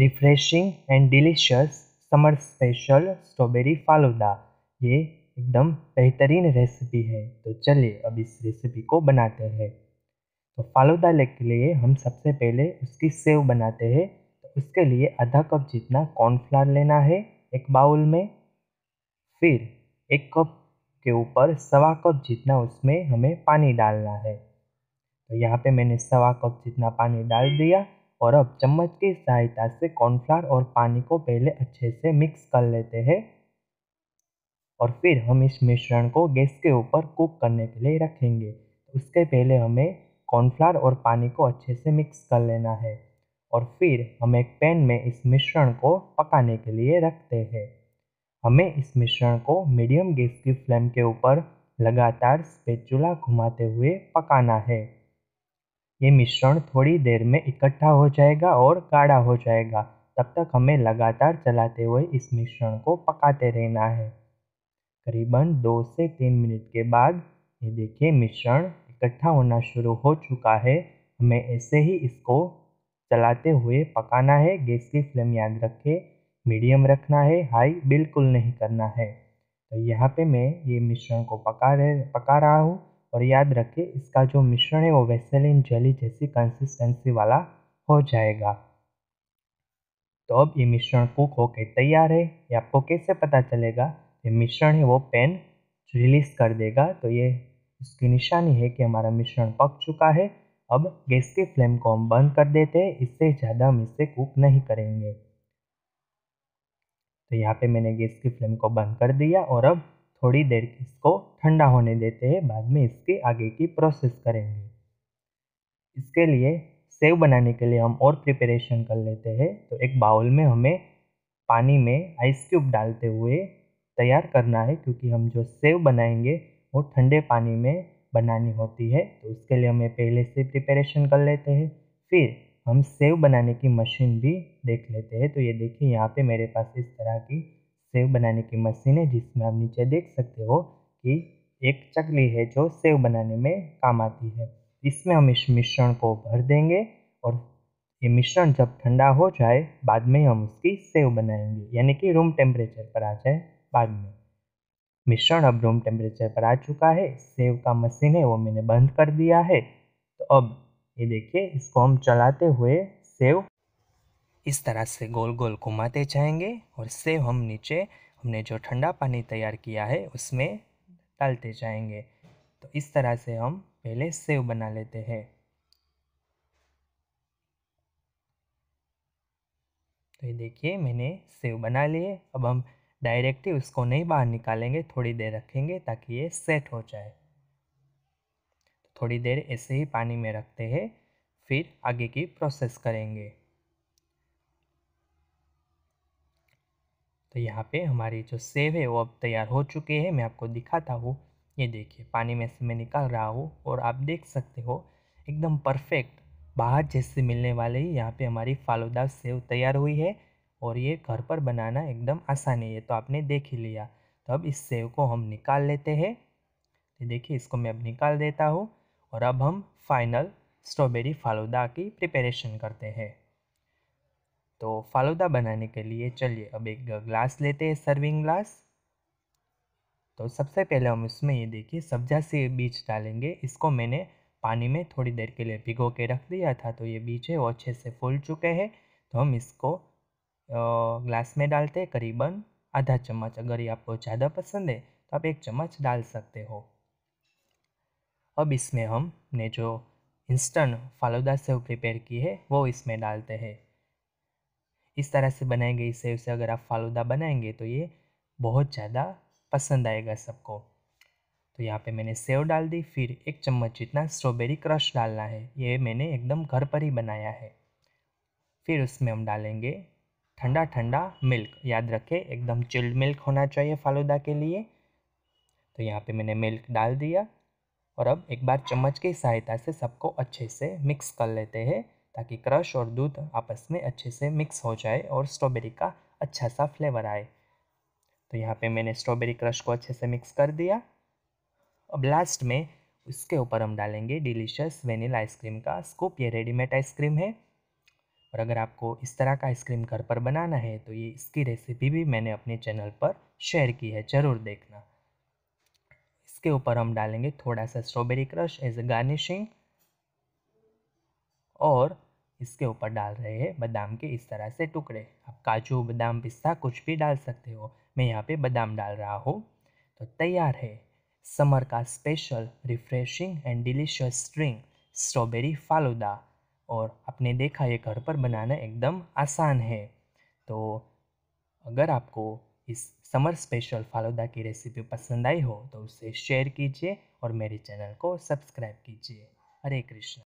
refreshing and delicious summer special strawberry falooda ये एकदम बेहतरीन रेसिपी है तो चलिए अब इस रेसिपी को बनाते हैं तो फालूदा ले के लिए हम सबसे पहले उसकी सेव बनाते हैं तो उसके लिए आधा कप जितना कॉर्नफ्लावर लेना है एक बाउल में फिर एक कप के ऊपर सवा कप जितना उसमें हमें पानी डालना है तो यहाँ पे मैंने सवा कप जितना पानी डाल दिया और अब चम्मच की सहायता से कॉर्नफ्लावर और पानी को पहले अच्छे से मिक्स कर लेते हैं और फिर हम इस मिश्रण को गैस के ऊपर कुक करने के लिए रखेंगे उसके पहले हमें कॉर्नफ्लावर और पानी को अच्छे से मिक्स कर लेना है और फिर हम एक पैन में इस मिश्रण को पकाने के लिए रखते हैं हमें इस मिश्रण को मीडियम गैस की फ्लेम के ऊपर लगातार स्पेचुला घुमाते हुए पकाना है ये मिश्रण थोड़ी देर में इकट्ठा हो जाएगा और गाढ़ा हो जाएगा तब तक हमें लगातार चलाते हुए इस मिश्रण को पकाते रहना है करीबन दो से तीन मिनट के बाद ये देखिए मिश्रण इकट्ठा होना शुरू हो चुका है हमें ऐसे ही इसको चलाते हुए पकाना है गैस की फ्लेम याद रखें मीडियम रखना है हाई बिल्कुल नहीं करना है तो यहाँ पे मैं ये मिश्रण को पका रहे पका रहा हूँ और याद रखें इसका जो मिश्रण है वो वेसलिन जेली जैसी कंसिस्टेंसी वाला हो जाएगा तो अब ये मिश्रण कुक होके तैयार है ये आपको कैसे पता चलेगा ये मिश्रण है वो पेन रिलीज कर देगा तो ये इसकी निशानी है कि हमारा मिश्रण पक चुका है अब गैस की फ्लेम को हम बंद कर देते हैं इससे ज़्यादा हम इसे कुक नहीं करेंगे तो यहाँ पे मैंने गैस की फ्लेम को बंद कर दिया और अब थोड़ी देर इसको ठंडा होने देते हैं बाद में इसके आगे की प्रोसेस करेंगे इसके लिए सेव बनाने के लिए हम और प्रिपरेशन कर लेते हैं तो एक बाउल में हमें पानी में आइस क्यूब डालते हुए तैयार करना है क्योंकि हम जो सेव बनाएंगे वो ठंडे पानी में बनानी होती है तो उसके लिए हमें पहले से प्रिपरेशन कर लेते हैं फिर हम सेव बनाने की मशीन भी देख लेते हैं तो ये देखिए यहाँ पे मेरे पास इस तरह की सेव बनाने की मशीन है जिसमें आप नीचे देख सकते हो कि एक चकली है जो सेव बनाने में काम आती है इसमें हम इस मिश्रण को भर देंगे और ये मिश्रण जब ठंडा हो जाए बाद में हम उसकी सेव बनाएंगे यानी कि रूम टेम्परेचर पर आ जाए बाद में मिश्रण अब रूम टेम्परेचर पर आ चुका है सेव का मशीन है वो मैंने बंद कर दिया है तो अब ये देखिए इसको हम चलाते हुए सेव इस तरह से गोल गोल घुमाते जाएंगे और सेव हम नीचे हमने जो ठंडा पानी तैयार किया है उसमें डालते जाएंगे तो इस तरह से हम पहले सेव बना लेते हैं तो ये देखिए मैंने सेव बना लिए अब हम डायरेक्टली उसको नहीं बाहर निकालेंगे थोड़ी देर रखेंगे ताकि ये सेट हो जाए थोड़ी देर ऐसे ही पानी में रखते हैं फिर आगे की प्रोसेस करेंगे तो यहाँ पे हमारी जो सेव है वो अब तैयार हो चुके हैं मैं आपको दिखाता हूँ ये देखिए पानी में से मैं निकाल रहा हूँ और आप देख सकते हो एकदम परफेक्ट बाहर जैसे मिलने वाले ही यहाँ पे हमारी फालूदा सेव तैयार हुई है और ये घर पर बनाना एकदम आसान है ये तो आपने देख ही लिया तो अब इस सेव को हम निकाल लेते हैं ये देखिए इसको मैं अब निकाल देता हूँ और अब हम फाइनल स्ट्रॉबेरी फालूदा की प्रिपरेशन करते हैं तो फालूदा बनाने के लिए चलिए अब एक ग्लास लेते हैं सर्विंग ग्लास तो सबसे पहले हम इसमें ये देखिए सब्जा से बीज डालेंगे इसको मैंने पानी में थोड़ी देर के लिए भिगो के रख दिया था तो ये बीज है वो अच्छे से फूल चुके हैं तो हम इसको ग्लास में डालते हैं करीबन आधा चम्मच अगर ये आपको ज़्यादा पसंद है तो आप एक चम्मच डाल सकते हो अब इसमें हमने जो इंस्टेंट फालूदा से प्रिपेयर की है वो इसमें डालते हैं इस तरह से बनाएंगे गए सेव से अगर आप फालूदा बनाएंगे तो ये बहुत ज़्यादा पसंद आएगा सबको तो यहाँ पे मैंने सेव डाल दी फिर एक चम्मच जितना स्ट्रॉबेरी क्रश डालना है ये मैंने एकदम घर पर ही बनाया है फिर उसमें हम डालेंगे ठंडा ठंडा मिल्क याद रखें एकदम चिल्ड मिल्क होना चाहिए फालूदा के लिए तो यहाँ पे मैंने मिल्क डाल दिया और अब एक बार चम्मच की सहायता से सबको अच्छे से मिक्स कर लेते हैं ताकि क्रश और दूध आपस में अच्छे से मिक्स हो जाए और स्ट्रॉबेरी का अच्छा सा फ्लेवर आए तो यहाँ पे मैंने स्ट्रॉबेरी क्रश को अच्छे से मिक्स कर दिया अब लास्ट में उसके ऊपर हम डालेंगे डिलीशियस वेनिला आइसक्रीम का स्कूप ये रेडीमेड आइसक्रीम है और अगर आपको इस तरह का आइसक्रीम घर पर बनाना है तो ये इसकी रेसिपी भी मैंने अपने चैनल पर शेयर की है ज़रूर देखना इसके ऊपर हम डालेंगे थोड़ा सा strawberry crush as a garnishing और इसके ऊपर डाल रहे हैं बादाम के इस तरह से टुकड़े आप काजू बादाम पिस्ता कुछ भी डाल सकते हो मैं यहाँ पे बादाम डाल रहा हूँ तो तैयार है समर का special refreshing and delicious drink strawberry falooda और आपने देखा ये घर पर बनाना एकदम आसान है तो अगर आपको इस समर स्पेशल फालूदा की रेसिपी पसंद आई हो तो उसे शेयर कीजिए और मेरे चैनल को सब्सक्राइब कीजिए हरे कृष्ण